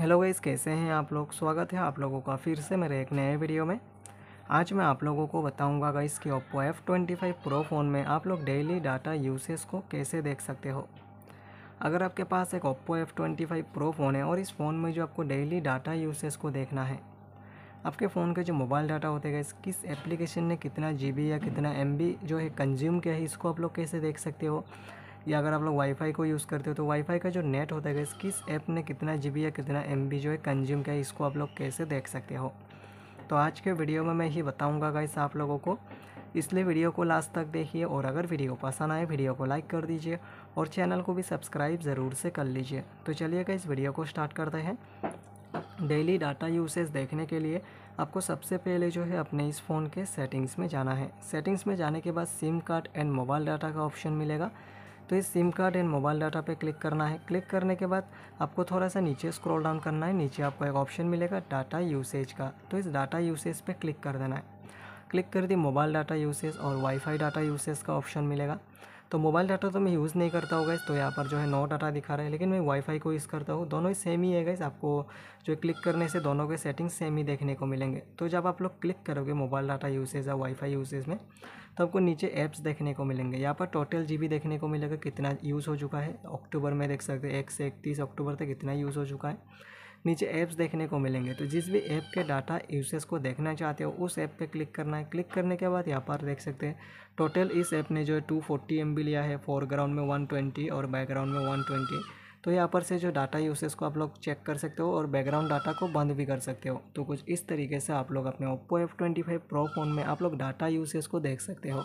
hello guys कैसे हैं आप लोग स्वागत है आप लोगों का फिर से मेरे एक नए वीडियो में आज मैं आप लोगों को बताऊंगा गाइस कि Oppo F twenty five Pro phone में आप लोग डेली डाटा यूसेज को कैसे देख सकते हो अगर आपके पास एक Oppo F twenty five Pro phone है और इस फ़ोन में जो आपको डेली डाटा यूसेज को देखना है आपके फ़ोन के जो मोबाइल डाटा होते हैं किस एप्लीकेशन ने कितना जी या कितना एम जो है कंज्यूम किया है इसको आप लोग कैसे देख सकते हो या अगर आप लोग वाईफाई को यूज़ करते हो तो वाईफाई का जो नेट होता है किस ऐप ने कितना जी या कितना एम जो है कंज्यूम किया इसको आप लोग कैसे देख सकते हो तो आज के वीडियो में मैं ही बताऊँगा गाइस आप लोगों को इसलिए वीडियो को लास्ट तक देखिए और अगर वीडियो पसंद आए वीडियो को लाइक कर दीजिए और चैनल को भी सब्सक्राइब ज़रूर से कर लीजिए तो चलिए इस वीडियो को स्टार्ट करते हैं डेली डाटा यूसेज देखने के लिए आपको सबसे पहले जो है अपने इस फ़ोन के सेटिंग्स में जाना है सेटिंग्स में जाने के बाद SIM card and mobile data का ऑप्शन मिलेगा तो इस SIM card and mobile data पे क्लिक करना है क्लिक करने के बाद आपको थोड़ा सा नीचे स्क्रॉल डाउन करना है नीचे आपको एक ऑप्शन मिलेगा डाटा यूसेज का तो इस डाटा यूसेज पे क्लिक कर देना है क्लिक कर दी मोबाइल डाटा यूसेज और वाईफाई डाटा यूसेज का ऑप्शन मिलेगा तो मोबाइल डाटा तो मैं यूज़ नहीं करता हूँ गैस तो यहाँ पर जो है नो डाटा दिखा रहा है लेकिन मैं वाईफाई को यूज़ करता हूँ दोनों ही सेम ही है गैस आपको जो क्लिक करने से दोनों के सेटिंग्स सेम ही देखने को मिलेंगे तो जब आप लोग क्लिक करोगे मोबाइल डाटा यूसेज या वाईफाई यूसेज में तो आपको नीचे ऐप्स देखने को मिलेंगे यहाँ पर टोटल जी देखने को मिलेगा कितना यूज़ हो चुका है अक्टूबर में देख सकते हैं एक से इकतीस अक्टूबर तक इतना यूज़ हो चुका है नीचे ऐप्स देखने को मिलेंगे तो जिस भी ऐप के डाटा यूसेज को देखना चाहते हो उस ऐप पे क्लिक करना है क्लिक करने के बाद यहाँ पर देख सकते हैं टोटल इस ऐप ने जो है टू फोर्टी एम बी लिया है फोरग्राउंड में वन ट्वेंटी और बैकग्राउंड में वन ट्वेंटी तो यहाँ पर से जो डाटा यूसेज को आप लोग चेक कर सकते हो और बैकग्राउंड डाटा को बंद भी कर सकते हो तो कुछ इस तरीके से आप लोग अपने Oppo F twenty five Pro phone में आप लोग डाटा यूसेज को देख सकते हो